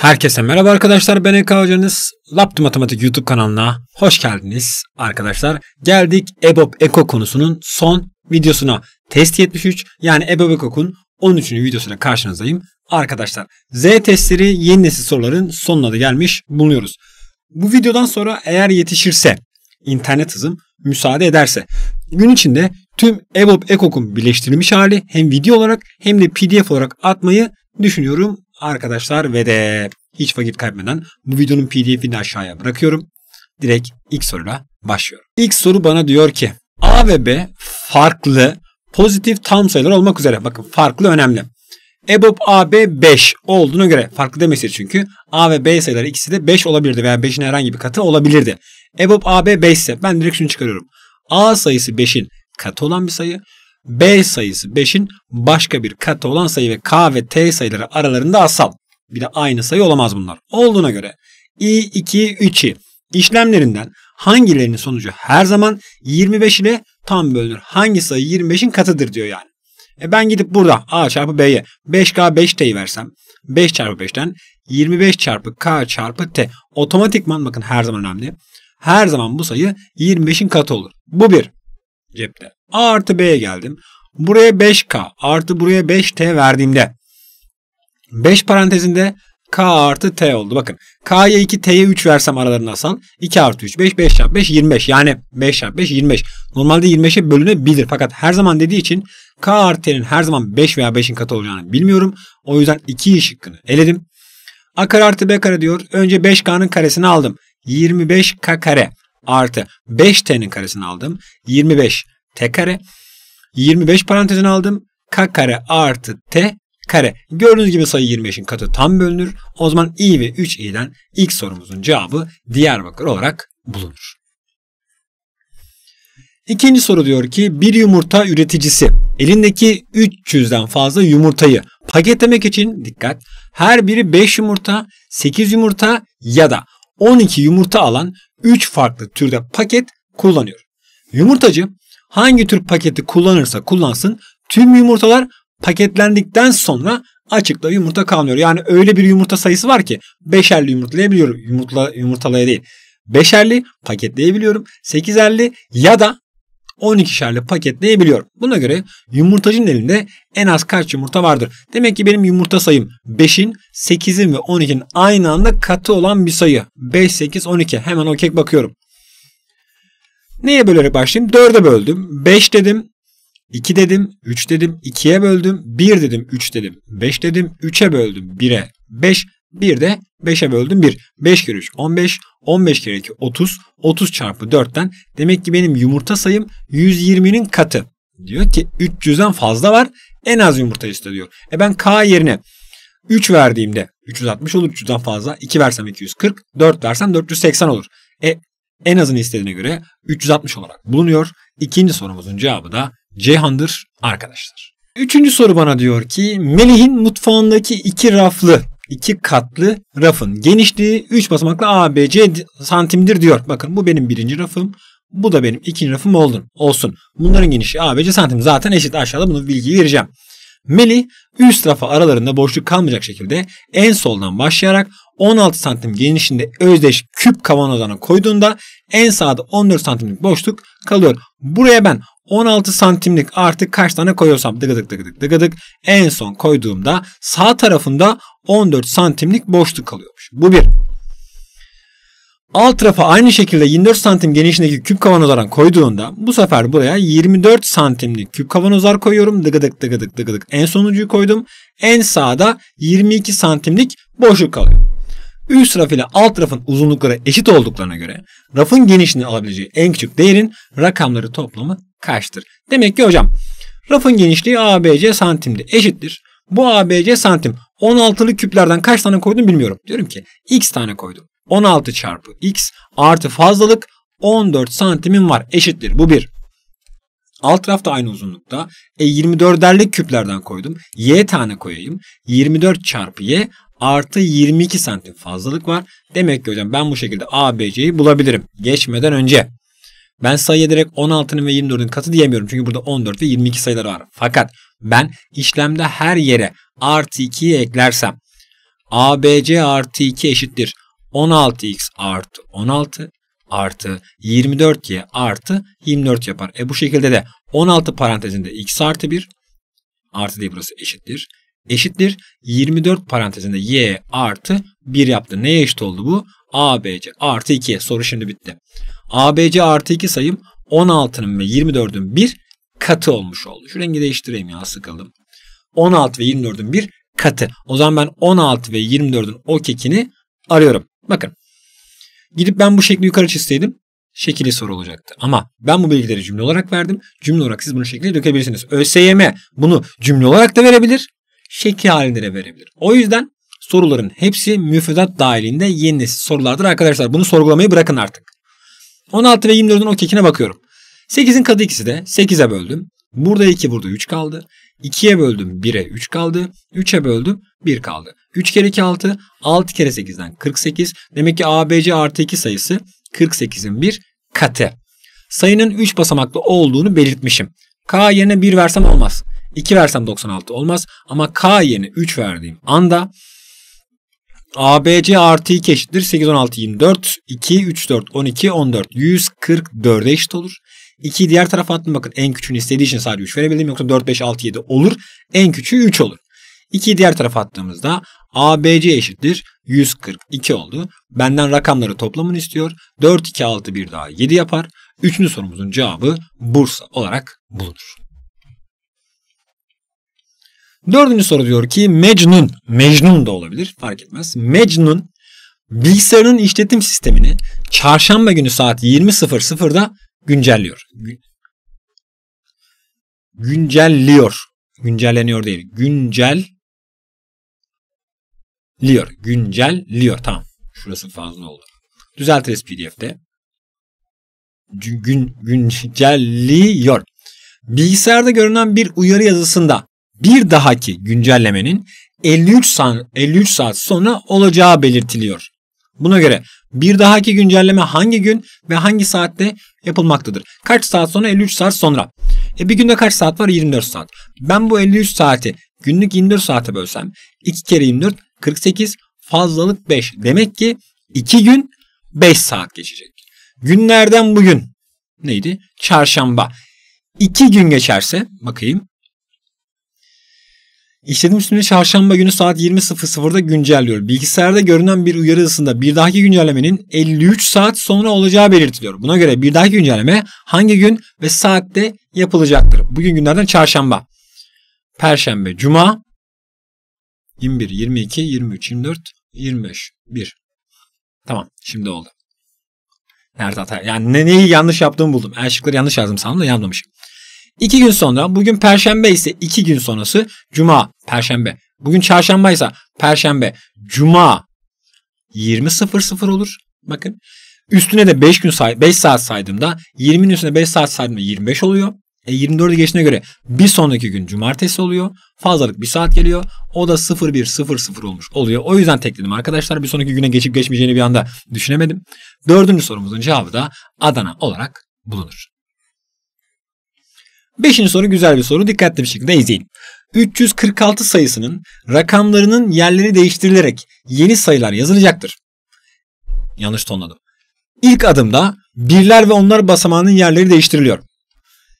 Herkese merhaba arkadaşlar ben Eka hocanız. Laptop Matematik YouTube kanalına hoş geldiniz arkadaşlar. Geldik EBOB Eko konusunun son videosuna. Test 73 yani EBOB Eko'nun 13. videosuna karşınızdayım arkadaşlar. Z testleri yeni nesil soruların sonuna da gelmiş bulunuyoruz. Bu videodan sonra eğer yetişirse internet hızım müsaade ederse gün içinde tüm EBOB Ekok'un birleştirilmiş hali hem video olarak hem de pdf olarak atmayı düşünüyorum arkadaşlar ve de hiç vakit kaybetmeden bu videonun pdf'ini aşağıya bırakıyorum. Direkt ilk soruyla başlıyorum. İlk soru bana diyor ki A ve B farklı pozitif tam sayılar olmak üzere. Bakın farklı önemli. EBOB AB 5 olduğuna göre farklı demesidir çünkü A ve B sayıları ikisi de 5 olabilirdi veya 5'in herhangi bir katı olabilirdi. EBOB AB 5 ise ben direkt şunu çıkarıyorum. A sayısı 5'in katı olan bir sayı. B sayısı 5'in başka bir katı olan sayı ve K ve T sayıları aralarında asal. Bir de aynı sayı olamaz bunlar. Olduğuna göre i, 2, 3'i işlemlerinden hangilerinin sonucu her zaman 25 ile tam bölünür. Hangi sayı 25'in katıdır diyor yani. E ben gidip burada A çarpı B'ye 5K 5T'yi versem 5 çarpı 5'ten 25 çarpı K çarpı T otomatikman bakın her zaman önemli. Her zaman bu sayı 25'in katı olur. Bu bir cepte. A artı B'ye geldim. Buraya 5K artı buraya 5T verdiğimde 5 parantezinde K artı T oldu. Bakın K'ya 2 T'ye 3 versem aralarına asan 2 artı 3 5 5 çarpı 5 25 yani 5 çarpı 5 25. Normalde 25'e bölünebilir fakat her zaman dediği için K artı T'nin her zaman 5 veya 5'in katı olacağını bilmiyorum. O yüzden 2 şıkkını eledim. A kare artı B kare diyor. Önce 5K'nın karesini aldım. 25K kare artı 5t'nin karesini aldım. 25 t kare. 25 parantezini aldım. k kare artı t kare. Gördüğünüz gibi sayı 25'in katı tam bölünür. O zaman i ve 3i'den ilk sorumuzun cevabı Diyarbakır olarak bulunur. İkinci soru diyor ki bir yumurta üreticisi elindeki 300'den fazla yumurtayı paketlemek için dikkat her biri 5 yumurta, 8 yumurta ya da 12 yumurta alan 3 farklı türde paket kullanıyor. Yumurtacı hangi tür paketi kullanırsa kullansın tüm yumurtalar paketlendikten sonra açıkta yumurta kalmıyor. Yani öyle bir yumurta sayısı var ki beşerli yumurtlayabiliyorum. Yumurtla, yumurtalaya değil. Beşerli paketleyebiliyorum. Sekizerli ya da 12'şerli paketleyebiliyor. Buna göre yumurtacının elinde en az kaç yumurta vardır? Demek ki benim yumurta sayım 5'in, 8'in ve 12'nin aynı anda katı olan bir sayı. 5, 8, 12. Hemen o kek bakıyorum. Neye bölerek başlayayım? 4'e böldüm. 5 dedim. 2 dedim, 3 dedim, 2'ye böldüm, 1 dedim, 3 dedim, 5 dedim, 3'e böldüm, 1'e, 5, bir de 5'e böldüm 1. 5 kere 3 15. 15 kere 2 30. 30 çarpı 4'ten demek ki benim yumurta sayım 120'nin katı. Diyor ki 300'den fazla var. En az yumurta iste diyor. E ben K yerine 3 verdiğimde 360 olur 300'den fazla. 2 versem 240. 4 versem 480 olur. E en azını istediğine göre 360 olarak bulunuyor. İkinci sorumuzun cevabı da Ceyhan'dır arkadaşlar. Üçüncü soru bana diyor ki Melih'in mutfağındaki iki raflı iki katlı rafın genişliği 3 basamaklı ABC santimdir diyor. Bakın bu benim birinci rafım. Bu da benim ikinci rafım oldun, olsun. Bunların genişliği ABC santim zaten eşit. Aşağıda bunu bilgiyi vereceğim. Meli üst rafa aralarında boşluk kalmayacak şekilde en soldan başlayarak 16 santim genişliğinde özdeş küp kavanozana koyduğunda en sağda 14 santimlik boşluk kalıyor. Buraya ben 16 santimlik artık kaç tane koyuyorsam dıgıdık dıgıdık dıgıdık en son koyduğumda sağ tarafında 14 santimlik boşluk kalıyormuş. Bu bir. Alt tarafa aynı şekilde 24 santim genişliğindeki küp kavanozlardan koyduğunda bu sefer buraya 24 santimlik küp kavanozlar koyuyorum. Dıgıdık dıgıdık dıgıdık en sonuncuyu koydum. En sağda 22 santimlik boşluk kalıyor. Üst raf ile alt rafın uzunlukları eşit olduklarına göre rafın genişliğini alabileceği en küçük değerin rakamları toplamı kaçtır? Demek ki hocam rafın genişliği ABC santimde eşittir. Bu ABC santim 16'lı küplerden kaç tane koydum bilmiyorum. Diyorum ki x tane koydum. 16 çarpı x artı fazlalık 14 santimin var eşittir. Bu bir. Alt tarafta aynı uzunlukta. E 24'erlik küplerden koydum. Y tane koyayım. 24 çarpı Y artı 22 santim fazlalık var. Demek ki hocam ben bu şekilde ABC'yi bulabilirim geçmeden önce. Ben sayıya direkt 16'nın ve 24'ün katı diyemiyorum. Çünkü burada 14 ve 22 sayıları var. Fakat ben işlemde her yere artı 2'yi eklersem ABC artı 2 eşittir. 16x artı 16 artı 24y artı 24 yapar. E bu şekilde de 16 parantezinde x artı 1 artı diye burası eşittir eşittir 24 parantezinde y artı 1 yaptı. Neye eşit oldu bu? ABC artı 2. Soru şimdi bitti. ABC artı 2 sayım 16'nın ve 24'ün 1 katı olmuş oldu. Şu rengi değiştireyim ya sıkalım. 16 ve 24'ün 1 katı. O zaman ben 16 ve 24'ün o kekini arıyorum. Bakın. Gidip ben bu şekli yukarı çizseydim şekili soru olacaktı. Ama ben bu bilgileri cümle olarak verdim. Cümle olarak siz bunu şekilde dökebilirsiniz. ÖSYM bunu cümle olarak da verebilir şekil halinde de verebilir. O yüzden soruların hepsi müfredat dahilinde yeni nesil sorulardır arkadaşlar. Bunu sorgulamayı bırakın artık. 16 ve 24'ün o kekine bakıyorum. 8'in katı ikisi de 8'e böldüm. Burada 2 burada 3 kaldı. 2'ye böldüm 1'e 3 kaldı. 3'e böldüm 1 kaldı. 3 kere 2 6. 6 kere 8'den 48. Demek ki ABC artı 2 sayısı 48'in bir katı. Sayının 3 basamaklı olduğunu belirtmişim. K yerine 1 versem olmaz. 2 versem 96 olmaz ama k yerine 3 verdiğim anda ABC artı 2 eşittir 8 16 24 2 3 4 12 14 144'e eşit olur. 2'yi diğer tarafa attım bakın en küçüğünü istediği için sadece 3 verebildim yoksa 4 5 6 7 olur. En küçüğü 3 olur. 2'yi diğer tarafa attığımızda ABC eşittir 142 oldu. Benden rakamları toplamını istiyor. 4 2 6 1 daha 7 yapar. Üçüncü sorumuzun cevabı Bursa olarak bulunur. Dördüncü soru diyor ki Mecnun, Mecnun da olabilir fark etmez. Mecnun bilgisayarın işletim sistemini çarşamba günü saat 20.00'da güncelliyor. Güncelliyor. Güncelleniyor değil. güncelliyor, Güncelliyor. Tamam. Şurası fazla oldu. Düzeltiriz PDF'de. Gün, güncelliyor. Bilgisayarda görünen bir uyarı yazısında bir dahaki güncellemenin 53 saat, 53 saat sonra olacağı belirtiliyor. Buna göre bir dahaki güncelleme hangi gün ve hangi saatte yapılmaktadır? Kaç saat sonra? 53 saat sonra. E bir günde kaç saat var? 24 saat. Ben bu 53 saati günlük 24 saate bölsem 2 kere 24 48 fazlalık 5. Demek ki 2 gün 5 saat geçecek. Günlerden bugün neydi? Çarşamba. 2 gün geçerse bakayım İşletim üstünü çarşamba günü saat 20.00'da güncelliyor. Bilgisayarda görünen bir uyarısında bir dahaki güncellemenin 53 saat sonra olacağı belirtiliyor. Buna göre bir dahaki güncelleme hangi gün ve saatte yapılacaktır? Bugün günlerden çarşamba, perşembe, cuma, 21, 22, 23, 24, 25, 1. Tamam şimdi oldu. Nerede hata? Yani neyi yanlış yaptığımı buldum. Her şıkları yanlış yazdım sandım da yanılmamışım. 2 gün sonra bugün perşembe ise 2 gün sonrası cuma, perşembe. Bugün çarşamba ise perşembe, cuma 20.00 olur. Bakın üstüne de 5 gün say 5 saat saydığımda 20'nin üstüne 5 saat saydığımda 25 oluyor. E 24'ü geçine göre bir sonraki gün cumartesi oluyor. Fazlalık bir saat geliyor. O da 01.00 olmuş oluyor. O yüzden tekledim arkadaşlar. Bir sonraki güne geçip geçmeyeceğini bir anda düşünemedim. Dördüncü sorumuzun cevabı da Adana olarak bulunur. Beşinci soru güzel bir soru. Dikkatli bir şekilde izleyin. 346 sayısının rakamlarının yerleri değiştirilerek yeni sayılar yazılacaktır. Yanlış tonladım. İlk adımda birler ve onlar basamağının yerleri değiştiriliyor.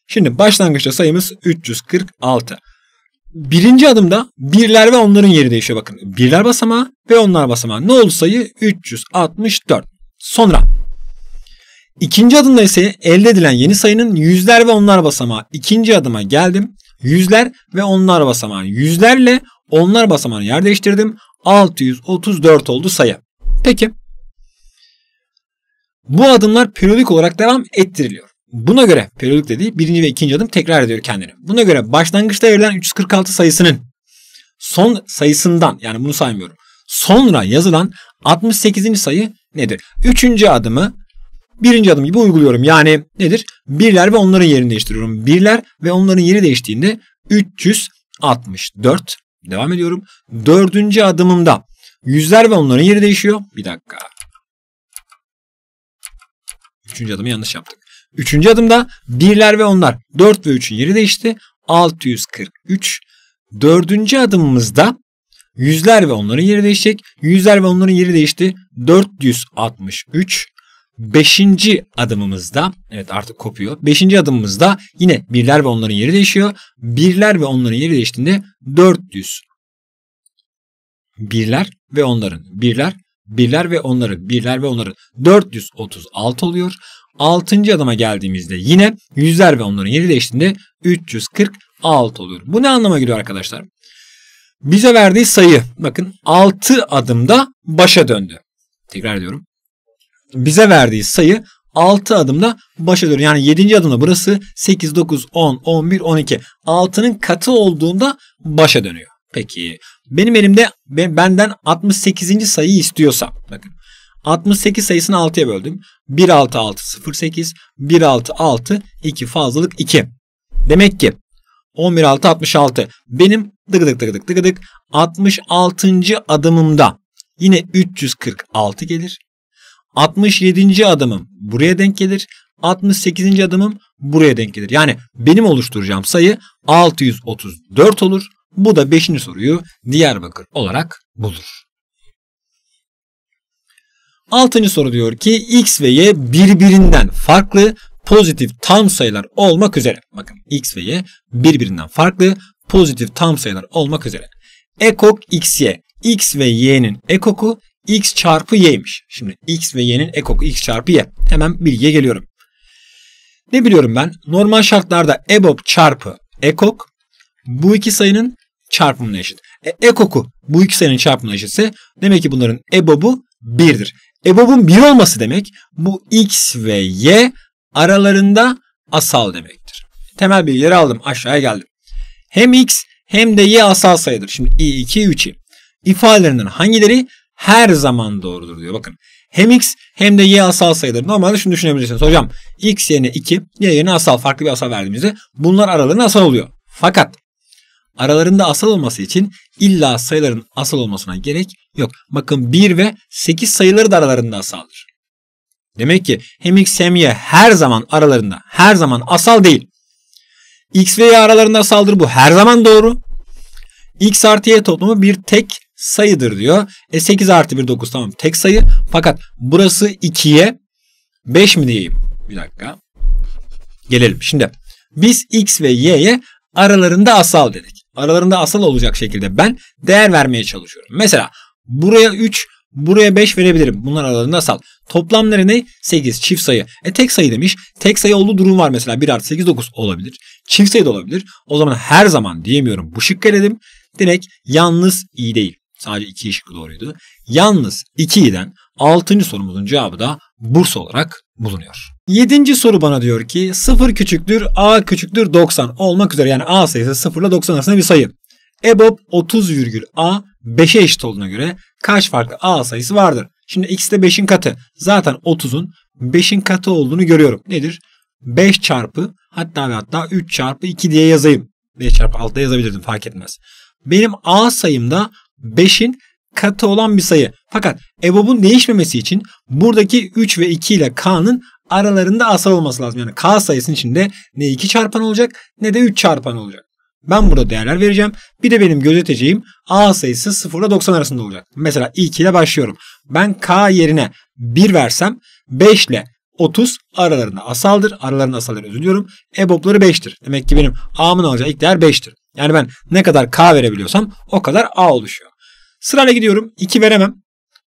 Şimdi başlangıçta sayımız 346. Birinci adımda birler ve onların yeri değişiyor bakın. Birler basamağı ve onlar basamağı. Ne oldu sayı? 364. Sonra İkinci adımda ise elde edilen yeni sayının yüzler ve onlar basamağı. İkinci adıma geldim. Yüzler ve onlar basamağı. Yüzlerle onlar basamağını yer değiştirdim. 634 oldu sayı. Peki. Bu adımlar periyodik olarak devam ettiriliyor. Buna göre periyodik dediği birinci ve ikinci adım tekrar ediyor kendini. Buna göre başlangıçta verilen 346 sayısının son sayısından yani bunu saymıyorum. Sonra yazılan 68. sayı nedir? Üçüncü adımı birinci adım gibi uyguluyorum. Yani nedir? Birler ve onların yerini değiştiriyorum. Birler ve onların yeri değiştiğinde 364 devam ediyorum. Dördüncü adımımda yüzler ve onların yeri değişiyor. Bir dakika. Üçüncü adımı yanlış yaptık. Üçüncü adımda birler ve onlar 4 ve 3'ün yeri değişti. 643. Dördüncü adımımızda yüzler ve onların yeri değişecek. Yüzler ve onların yeri değişti. 463. Beşinci adımımızda evet artık kopuyor. Beşinci adımımızda yine birler ve onların yeri değişiyor. Birler ve onların yeri değiştiğinde 400. Birler ve onların. Birler, birler ve onların. Birler ve onların. 436 oluyor. Altıncı adıma geldiğimizde yine yüzler ve onların yeri değiştiğinde 346 oluyor. Bu ne anlama geliyor arkadaşlar? Bize verdiği sayı bakın 6 adımda başa döndü. Tekrar ediyorum bize verdiği sayı 6 adımda başa dönüyor. Yani 7. adımda burası 8, 9, 10, 11, 12. 6'nın katı olduğunda başa dönüyor. Peki benim elimde benden 68. sayıyı istiyorsa bakın 68 sayısını 6'ya böldüm. 1 6 6 0 8 1 6 6 2 fazlalık 2. Demek ki 11 6 66 benim dık dık dık dık dık dık 66. adımımda yine 346 gelir. 67. adımım buraya denk gelir. 68. adımım buraya denk gelir. Yani benim oluşturacağım sayı 634 olur. Bu da 5. soruyu Diyarbakır olarak bulur. 6. soru diyor ki x ve y birbirinden farklı pozitif tam sayılar olmak üzere. Bakın x ve y birbirinden farklı pozitif tam sayılar olmak üzere. Ekok xy. x ve y'nin ekoku x çarpı ymiş. Şimdi x ve y'nin ekok'u x çarpı y. Hemen bilgiye geliyorum. Ne biliyorum ben? Normal şartlarda EBOB çarpı ekok bu iki sayının çarpımına eşit. E, ekoku bu iki sayının çarpımına eşitse demek ki bunların EBOB'u 1'dir. EBOB'un 1 olması demek bu x ve y aralarında asal demektir. Temel bilgileri aldım aşağıya geldim. Hem x hem de y asal sayıdır. Şimdi i, 2, 3'i. İfadelerinden hangileri her zaman doğrudur diyor. Bakın hem x hem de y asal sayıdır. Normalde şunu düşünebilirsiniz. Hocam x yerine 2, y yerine asal farklı bir asal verdiğimizde bunlar aralarında asal oluyor. Fakat aralarında asal olması için illa sayıların asal olmasına gerek yok. Bakın 1 ve 8 sayıları da aralarında asaldır. Demek ki hem x hem y her zaman aralarında her zaman asal değil. X ve y aralarında asaldır bu her zaman doğru. X artı y toplamı bir tek sayıdır diyor. E 8 artı 1 9 tamam tek sayı. Fakat burası 2'ye 5 mi diyeyim? Bir dakika. Gelelim. Şimdi biz x ve y'ye aralarında asal dedik. Aralarında asal olacak şekilde ben değer vermeye çalışıyorum. Mesela buraya 3, buraya 5 verebilirim. Bunlar aralarında asal. Toplamları ne? 8 çift sayı. E tek sayı demiş. Tek sayı olduğu durum var mesela. 1 artı 8 9 olabilir. Çift sayı da olabilir. O zaman her zaman diyemiyorum. Bu şıkkı eledim. Direkt yalnız iyi değil. Sadece iki ışık doğruydu. Yalnız 2'den 6. sorumuzun cevabı da burs olarak bulunuyor. 7. soru bana diyor ki 0 küçüktür A küçüktür 90 olmak üzere yani A sayısı 0 ile 90 arasında bir sayı. EBOB 30, a 5'e eşit olduğuna göre kaç farklı A sayısı vardır? Şimdi x de 5'in katı. Zaten 30'un 5'in katı olduğunu görüyorum. Nedir? 5 çarpı hatta ve hatta 3 çarpı 2 diye yazayım. 5 çarpı 6 yazabilirdim fark etmez. Benim A sayım da 5'in katı olan bir sayı. Fakat EBOB'un değişmemesi için buradaki 3 ve 2 ile K'nın aralarında asal olması lazım. Yani K sayısının içinde ne 2 çarpan olacak ne de 3 çarpan olacak. Ben burada değerler vereceğim. Bir de benim gözeteceğim A sayısı 0 ile 90 arasında olacak. Mesela 2 ile başlıyorum. Ben K yerine 1 versem 5 ile 30 aralarında asaldır. Aralarında asaldır özür diliyorum. EBOB'ları 5'tir. Demek ki benim A'mın alacağı ilk değer 5'tir. Yani ben ne kadar K verebiliyorsam o kadar A oluşuyor. Sırayla gidiyorum. 2 veremem.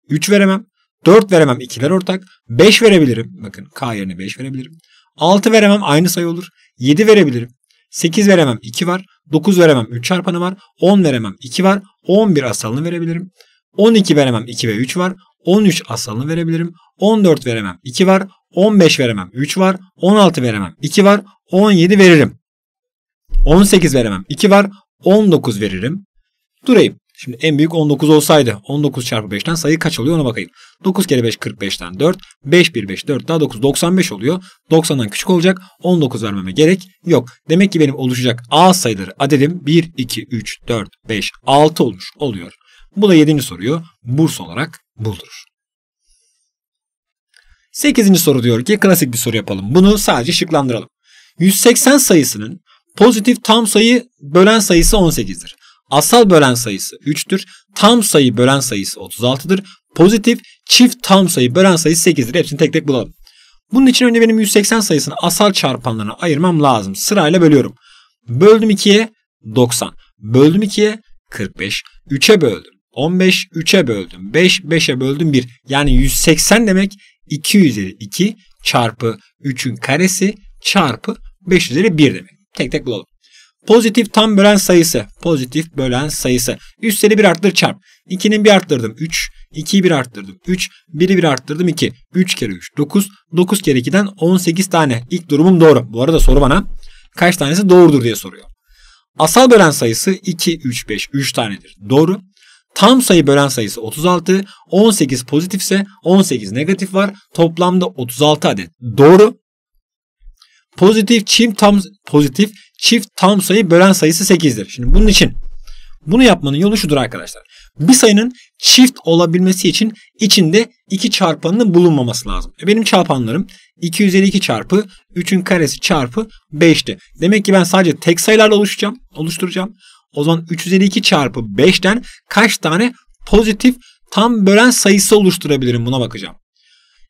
3 veremem. 4 veremem. 2'ler ortak. 5 verebilirim. Bakın K yerine 5 verebilirim. 6 veremem. Aynı sayı olur. 7 verebilirim. 8 veremem 2 var. 9 veremem 3 çarpanı var. 10 veremem 2 var. 11 asalını verebilirim. 12 veremem 2 ve 3 var. 13 asalını verebilirim. 14 veremem 2 var. 15 veremem 3 var. 16 veremem 2 var. 17 veririm. 18 veremem 2 var. 19 veririm. Durayım. Şimdi en büyük 19 olsaydı 19 çarpı 5'ten sayı kaç oluyor ona bakayım. 9 kere 5 45'ten 4. 5 1 5 4 daha 9 95 oluyor. 90'dan küçük olacak. 19 vermeme gerek yok. Demek ki benim oluşacak A sayıları adedim 1 2 3 4 5 6 olmuş oluyor. Bu da 7. soruyu burs olarak buldurur. 8. soru diyor ki klasik bir soru yapalım. Bunu sadece şıklandıralım. 180 sayısının pozitif tam sayı bölen sayısı 18'dir. Asal bölen sayısı 3'tür. Tam sayı bölen sayısı 36'dır. Pozitif çift tam sayı bölen sayısı 8'dir. Hepsini tek tek bulalım. Bunun için önce benim 180 sayısını asal çarpanlarına ayırmam lazım. Sırayla bölüyorum. Böldüm 2'ye 90. Böldüm 2'ye 45. 3'e böldüm. 15 3'e böldüm. 5 5'e böldüm 1. Yani 180 demek 2 üzeri 2 çarpı 3'ün karesi çarpı 5 üzeri 1 demek. Tek tek bulalım. Pozitif tam bölen sayısı. Pozitif bölen sayısı. Üstleri bir arttır çarp. 2'nin bir arttırdım 3. 2'yi bir arttırdım 3. 1'i bir arttırdım 2. 3 kere 3 9. 9 kere 2'den 18 tane. İlk durumum doğru. Bu arada soru bana kaç tanesi doğrudur diye soruyor. Asal bölen sayısı 2, 3, 5, 3 tanedir. Doğru. Tam sayı bölen sayısı 36. 18 pozitifse 18 negatif var. Toplamda 36 adet. Doğru. Pozitif çift tam pozitif çift tam sayı bölen sayısı 8'dir. Şimdi bunun için bunu yapmanın yolu şudur arkadaşlar. Bir sayının çift olabilmesi için içinde iki çarpanının bulunmaması lazım. E, benim çarpanlarım 252 çarpı 3'ün karesi çarpı 5'ti. Demek ki ben sadece tek sayılarla oluşacağım, oluşturacağım. O zaman 352 çarpı 5'ten kaç tane pozitif tam bölen sayısı oluşturabilirim buna bakacağım.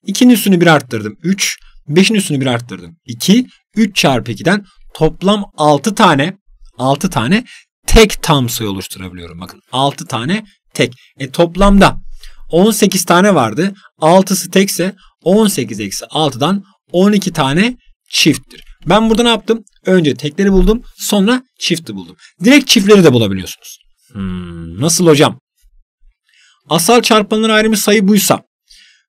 2'nin üstünü 1 arttırdım 3, 5'in üstünü 1 arttırdım 2, 3 çarpı 2'den toplam 6 tane 6 tane tek tam sayı oluşturabiliyorum. Bakın 6 tane tek. E toplamda 18 tane vardı. 6'sı tekse 18 eksi 6'dan 12 tane çifttir. Ben burada ne yaptım? Önce tekleri buldum. Sonra çifti buldum. Direkt çiftleri de bulabiliyorsunuz. Hmm, nasıl hocam? Asal çarpanların ayrımı sayı buysa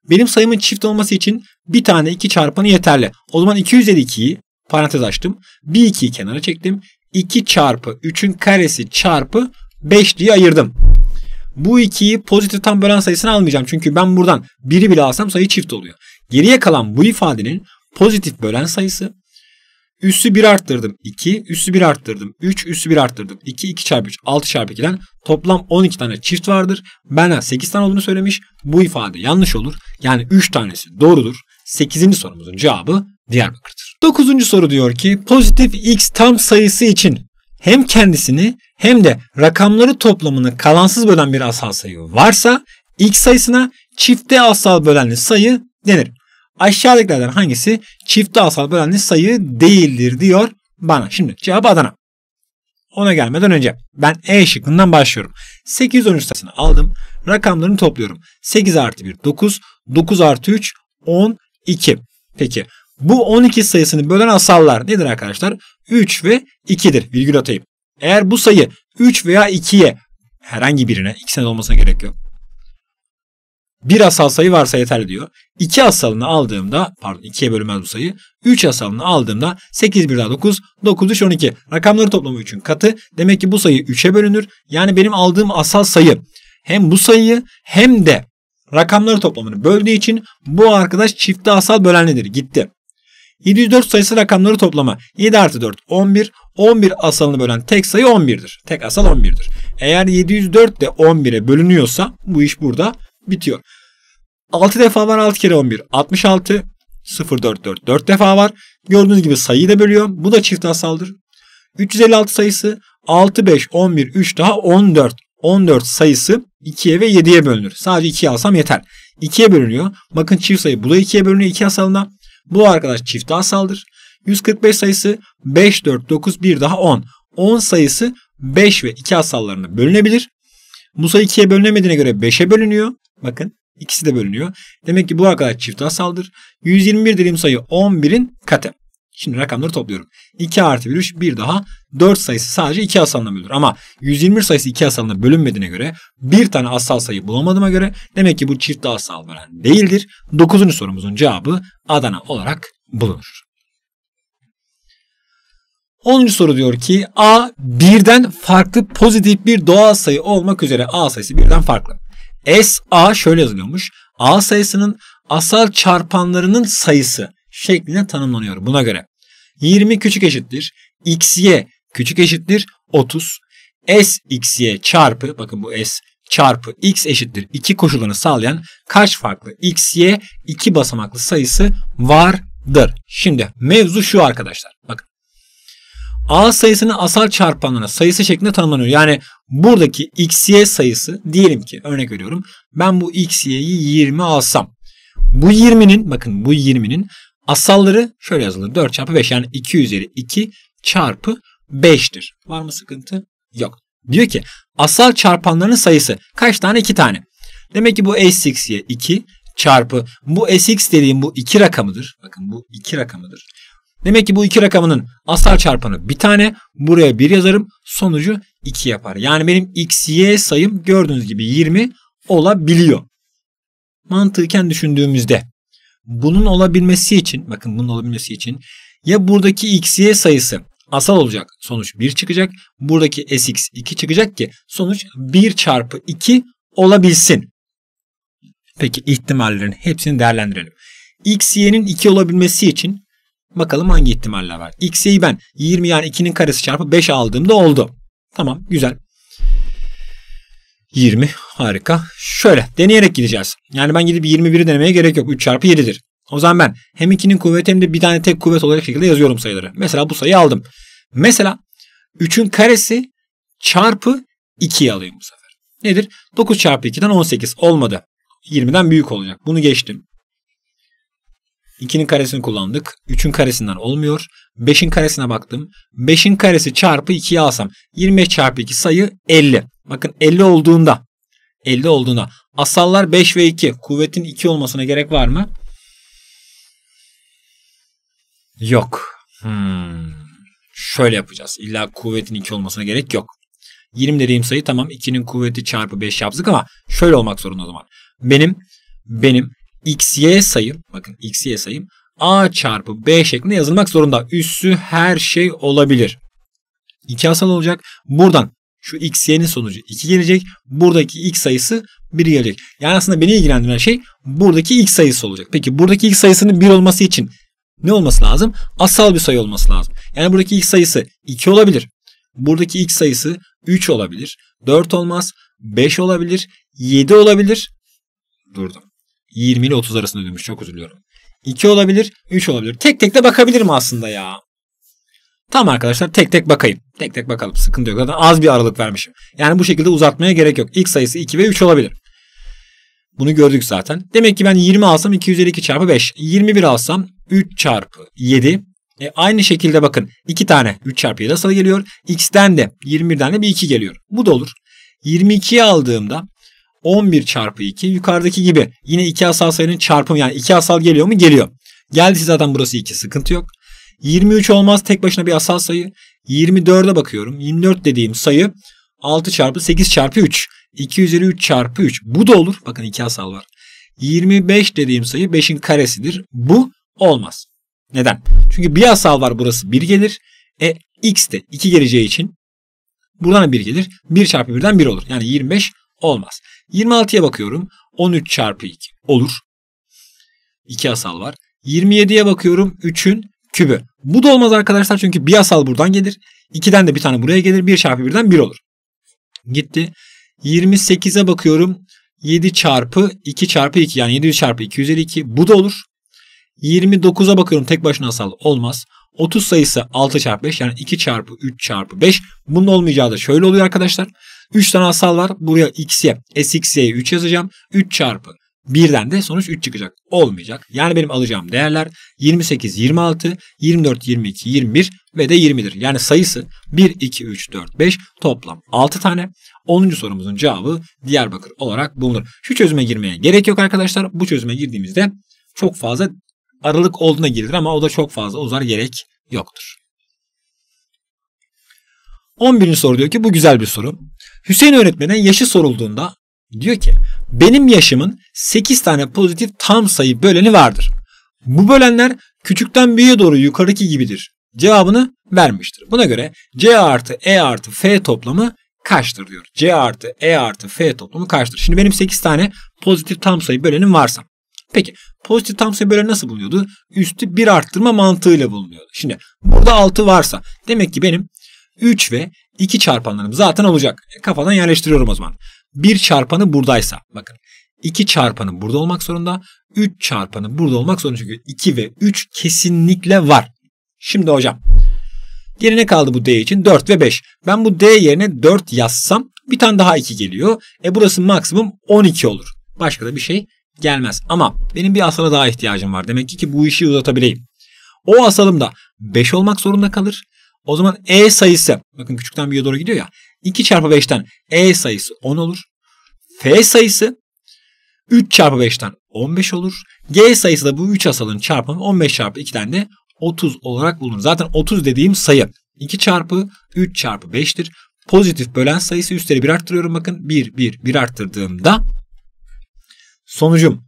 benim sayımın çift olması için bir tane 2 çarpanı yeterli. O zaman 2 üzeri 2'yi Parantez açtım. 1 2'yi kenara çektim. 2 çarpı 3'ün karesi çarpı 5 diye ayırdım. Bu 2'yi pozitif tam bölen sayısını almayacağım. Çünkü ben buradan 1'i bile alsam sayı çift oluyor. Geriye kalan bu ifadenin pozitif bölen sayısı Üssü 1 arttırdım 2, üssü 1 arttırdım 3, üssü 1 arttırdım 2, 2 çarpı 3, 6 çarpı 2'den toplam 12 tane çift vardır. Bana 8 tane olduğunu söylemiş. Bu ifade yanlış olur. Yani 3 tanesi doğrudur. 8. sorumuzun cevabı Diyarbakır'dır. Dokuzuncu soru diyor ki pozitif x tam sayısı için hem kendisini hem de rakamları toplamını kalansız bölen bir asal sayı varsa x sayısına çifte asal bölenli sayı denir. Aşağıdakilerden hangisi çifte asal bölenli sayı değildir diyor bana. Şimdi cevap Adana. Ona gelmeden önce ben E şıkkından başlıyorum. 813 sayısını aldım. Rakamlarını topluyorum. 8 artı 1 9, 9 artı 3 10, 2. Peki bu 12 sayısını bölen asallar nedir arkadaşlar? 3 ve 2'dir. Virgül atayım. Eğer bu sayı 3 veya 2'ye herhangi birine ikisine olmasına gerek yok. Bir asal sayı varsa yeterli diyor. 2 asalını aldığımda pardon 2'ye bölünmez bu sayı. 3 asalını aldığımda 8 1 daha 9 9 3 12. Rakamları toplamı 3'ün katı. Demek ki bu sayı 3'e bölünür. Yani benim aldığım asal sayı hem bu sayıyı hem de rakamları toplamını böldüğü için bu arkadaş çifte asal bölenlidir. Gitti. 704 sayısı rakamları toplama. 7 artı 4 11. 11 asalını bölen tek sayı 11'dir. Tek asal 11'dir. Eğer 704 de 11'e bölünüyorsa bu iş burada bitiyor. 6 defa var 6 kere 11. 66. 044, 4 4 defa var. Gördüğünüz gibi sayıyı da bölüyor. Bu da çift asaldır. 356 sayısı 6 5 11 3 daha 14. 14 sayısı 2'ye ve 7'ye bölünür. Sadece 2'ye alsam yeter. 2'ye bölünüyor. Bakın çift sayı bu da 2'ye bölünüyor 2 asalına. Bu arkadaş çift asaldır. 145 sayısı 5, 4, 9, 1 daha 10. 10 sayısı 5 ve 2 asallarına bölünebilir. Musa 2'ye bölünemediğine göre 5'e bölünüyor. Bakın ikisi de bölünüyor. Demek ki bu arkadaş çift asaldır. 121 dilim sayı 11'in katı. Şimdi rakamları topluyorum. 2 artı 1 3 bir daha 4 sayısı sadece 2 asalına bölünür. Ama 121 sayısı 2 asalına bölünmediğine göre bir tane asal sayı bulamadığıma göre demek ki bu çift asal veren değildir. 9. sorumuzun cevabı Adana olarak bulunur. 10. soru diyor ki A birden farklı pozitif bir doğal sayı olmak üzere A sayısı birden farklı. S A şöyle yazılıyormuş. A sayısının asal çarpanlarının sayısı şeklinde tanımlanıyor buna göre. 20 küçük eşittir. xy küçük eşittir 30. S xy çarpı bakın bu S çarpı x eşittir 2 koşullarını sağlayan kaç farklı x, y, 2 basamaklı sayısı vardır. Şimdi mevzu şu arkadaşlar. Bakın. A sayısının asal çarpanlarına sayısı şeklinde tanımlanıyor. Yani buradaki x, y sayısı diyelim ki örnek veriyorum. Ben bu x, y'yi 20 alsam. Bu 20'nin bakın bu 20'nin Asalları şöyle yazılır. 4 çarpı 5 yani 2 üzeri 2 çarpı 5'tir. Var mı sıkıntı? Yok. Diyor ki asal çarpanların sayısı kaç tane? 2 tane. Demek ki bu SX'ye 2 çarpı bu SX dediğim bu 2 rakamıdır. Bakın bu 2 rakamıdır. Demek ki bu iki rakamının asal çarpanı bir tane. Buraya bir yazarım. Sonucu 2 yapar. Yani benim x, y sayım gördüğünüz gibi 20 olabiliyor. Mantıken düşündüğümüzde. Bunun olabilmesi için bakın bunun olabilmesi için ya buradaki x, y sayısı asal olacak sonuç 1 çıkacak. Buradaki sx 2 çıkacak ki sonuç 1 çarpı 2 olabilsin. Peki ihtimallerin hepsini değerlendirelim. x, y'nin 2 olabilmesi için bakalım hangi ihtimaller var. x, y'yi ben 20 yani 2'nin karesi çarpı 5 aldığımda oldu. Tamam güzel. 20 harika. Şöyle deneyerek gideceğiz. Yani ben gidip 21'i denemeye gerek yok. 3 çarpı 7'dir. O zaman ben hem 2'nin kuvveti hem de bir tane tek kuvvet olarak şekilde yazıyorum sayıları. Mesela bu sayıyı aldım. Mesela 3'ün karesi çarpı 2'yi alayım bu sefer. Nedir? 9 çarpı 2'den 18 olmadı. 20'den büyük olacak. Bunu geçtim. 2'nin karesini kullandık. 3'ün karesinden olmuyor. 5'in karesine baktım. 5'in karesi çarpı 2'yi alsam 25 çarpı 2 sayı 50. Bakın 50 olduğunda 50 olduğunda asallar 5 ve 2 kuvvetin 2 olmasına gerek var mı? Yok. Hmm. Şöyle yapacağız. İlla kuvvetin 2 olmasına gerek yok. 20 dediğim sayı tamam 2'nin kuvveti çarpı 5 yaptık ama şöyle olmak zorunda o zaman. Benim benim xy sayım bakın xy sayım a çarpı b şeklinde yazılmak zorunda. Üssü her şey olabilir. 2 asal olacak. Buradan şu x y'nin sonucu 2 gelecek. Buradaki x sayısı 1 gelecek. Yani aslında beni ilgilendiren şey buradaki x sayısı olacak. Peki buradaki x sayısının 1 olması için ne olması lazım? Asal bir sayı olması lazım. Yani buradaki x sayısı 2 olabilir. Buradaki x sayısı 3 olabilir. 4 olmaz. 5 olabilir. 7 olabilir. Durdum. 20 ile 30 arasında dönmüş. Çok üzülüyorum. 2 olabilir. 3 olabilir. Tek tek de bakabilirim aslında ya. Tam arkadaşlar tek tek bakayım. Tek tek bakalım. Sıkıntı yok. Zaten az bir aralık vermişim. Yani bu şekilde uzatmaya gerek yok. X sayısı 2 ve 3 olabilir. Bunu gördük zaten. Demek ki ben 20 alsam 252 çarpı 5. 21 alsam 3 çarpı 7. E aynı şekilde bakın 2 tane 3 çarpı 7 asılı geliyor. X'den de 21'den de bir 2 geliyor. Bu da olur. 22'yi aldığımda 11 çarpı 2 yukarıdaki gibi yine iki asal sayının çarpımı yani iki asal geliyor mu? Geliyor. Geldi zaten burası 2 sıkıntı yok. 23 olmaz tek başına bir asal sayı. 24'e bakıyorum. 24 dediğim sayı 6 çarpı 8 çarpı 3. 2 üzeri 3 çarpı 3. Bu da olur. Bakın 2 asal var. 25 dediğim sayı 5'in karesidir. Bu olmaz. Neden? Çünkü bir asal var burası 1 gelir. E x de 2 geleceği için buradan da 1 gelir. 1 çarpı 1'den 1 olur. Yani 25 olmaz. 26'ya bakıyorum. 13 çarpı 2 olur. 2 asal var. 27'ye bakıyorum. 3'ün kübü. Bu da olmaz arkadaşlar çünkü bir asal buradan gelir. 2'den de bir tane buraya gelir. 1 çarpı 1'den 1 olur. Gitti. 28'e bakıyorum. 7 çarpı 2 çarpı 2 yani 7 çarpı 2 üzeri 2 bu da olur. 29'a bakıyorum tek başına asal olmaz. 30 sayısı 6 çarpı 5 yani 2 çarpı 3 çarpı 5. Bunun olmayacağı da şöyle oluyor arkadaşlar. 3 tane asal var. Buraya x'ye sx'ye 3 yazacağım. 3 çarpı Birden de sonuç 3 çıkacak. Olmayacak. Yani benim alacağım değerler 28, 26, 24, 22, 21 ve de 20'dir. Yani sayısı 1, 2, 3, 4, 5 toplam 6 tane. 10. sorumuzun cevabı Diyarbakır olarak bulunur. Şu çözüme girmeye gerek yok arkadaşlar. Bu çözüme girdiğimizde çok fazla aralık olduğuna girilir ama o da çok fazla uzar gerek yoktur. 11. soru diyor ki bu güzel bir soru. Hüseyin öğretmene yaşı sorulduğunda Diyor ki benim yaşımın 8 tane pozitif tam sayı böleni vardır. Bu bölenler küçükten büyüğe doğru yukarıki gibidir. Cevabını vermiştir. Buna göre C artı E artı F toplamı kaçtır diyor. C artı E artı F toplamı kaçtır? Şimdi benim 8 tane pozitif tam sayı bölenim varsa. Peki pozitif tam sayı böleni nasıl bulunuyordu? Üstü bir arttırma mantığıyla bulunuyordu. Şimdi burada 6 varsa demek ki benim 3 ve 2 çarpanlarım zaten olacak. E, kafadan yerleştiriyorum o zaman bir çarpanı buradaysa bakın 2 çarpanı burada olmak zorunda 3 çarpanı burada olmak zorunda çünkü 2 ve 3 kesinlikle var. Şimdi hocam geri kaldı bu D için 4 ve 5. Ben bu D yerine 4 yazsam bir tane daha 2 geliyor. E burası maksimum 12 olur. Başka da bir şey gelmez. Ama benim bir asala daha ihtiyacım var. Demek ki, ki bu işi uzatabileyim. O asalım da 5 olmak zorunda kalır. O zaman E sayısı bakın küçükten bir büyüğe doğru gidiyor ya. 2 çarpı 5'ten E sayısı 10 olur. F sayısı 3 çarpı 5'ten 15 olur. G sayısı da bu 3 asalın çarpımı 15 çarpı 2'den de 30 olarak bulunur. Zaten 30 dediğim sayı 2 çarpı 3 çarpı 5'tir. Pozitif bölen sayısı üstleri 1 arttırıyorum bakın. 1, 1, 1 arttırdığımda sonucum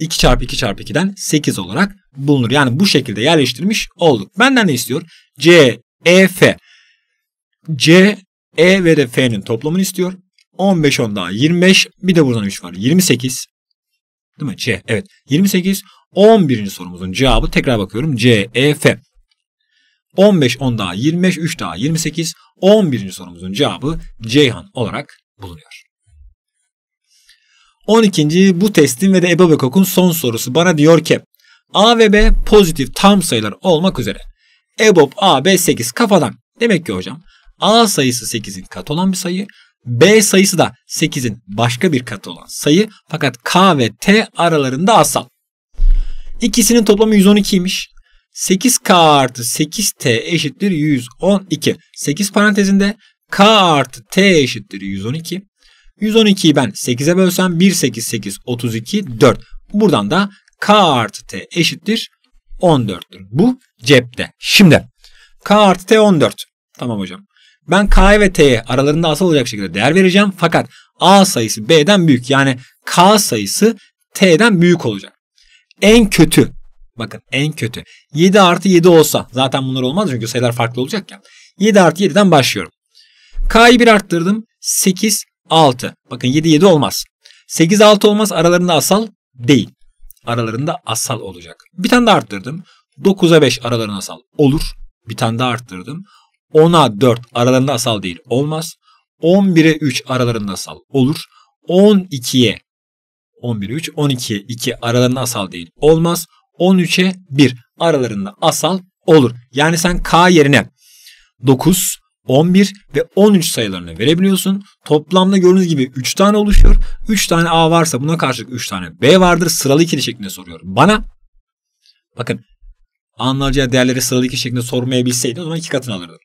2 çarpı 2 çarpı 2'den 8 olarak bulunur. Yani bu şekilde yerleştirmiş olduk. Benden ne istiyor? C, E, F. C, e ve de F'nin toplamını istiyor. 15 10 daha 25 bir de buradan 3 var 28. Değil mi? C evet 28 11. sorumuzun cevabı tekrar bakıyorum C E F. 15 10 daha 25 3 daha 28 11. sorumuzun cevabı Ceyhan olarak bulunuyor. 12. bu testin ve de Ebe Bekok'un son sorusu bana diyor ki A ve B pozitif tam sayılar olmak üzere. EBOB A B 8 kafadan. Demek ki hocam A sayısı 8'in katı olan bir sayı. B sayısı da 8'in başka bir katı olan sayı. Fakat K ve T aralarında asal. İkisinin toplamı 112'ymiş. 8K artı 8T eşittir 112. 8 parantezinde K artı T eşittir 112. 112'yi ben 8'e bölsem 1, 8, 8, 32, 4. Buradan da K artı T eşittir 14'tür. Bu cepte. Şimdi K artı T 14. Tamam hocam. Ben K ve T'ye aralarında asal olacak şekilde değer vereceğim. Fakat A sayısı B'den büyük. Yani K sayısı T'den büyük olacak. En kötü. Bakın en kötü. 7 artı 7 olsa. Zaten bunlar olmaz çünkü sayılar farklı olacak ya. 7 artı 7'den başlıyorum. K'yı 1 arttırdım. 8, 6. Bakın 7, 7 olmaz. 8, 6 olmaz. Aralarında asal değil. Aralarında asal olacak. Bir tane daha arttırdım. 9'a 5 aralarında asal olur. Bir tane daha arttırdım. 10'a 4 aralarında asal değil olmaz. 11'e 3 aralarında asal olur. 12'ye 11'e 3, 12'ye 2 aralarında asal değil olmaz. 13'e 1 aralarında asal olur. Yani sen K yerine 9, 11 ve 13 sayılarını verebiliyorsun. Toplamda gördüğünüz gibi 3 tane oluşuyor. 3 tane A varsa buna karşılık 3 tane B vardır. Sıralı ikili şeklinde soruyor. Bana bakın anlayacağı değerleri sıralı ikili şeklinde sormayabilseydi o zaman iki katını alırdım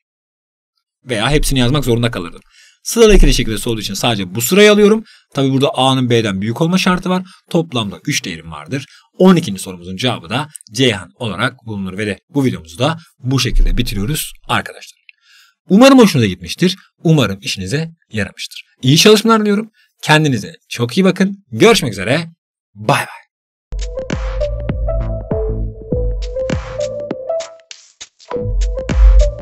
veya hepsini yazmak zorunda kalırdım. Sıradaki de şekilde sorduğu için sadece bu sırayı alıyorum. Tabi burada A'nın B'den büyük olma şartı var. Toplamda 3 değerim vardır. 12. sorumuzun cevabı da Ceyhan olarak bulunur ve de bu videomuzu da bu şekilde bitiriyoruz arkadaşlar. Umarım hoşunuza gitmiştir. Umarım işinize yaramıştır. İyi çalışmalar diliyorum. Kendinize çok iyi bakın. Görüşmek üzere. Bay bay.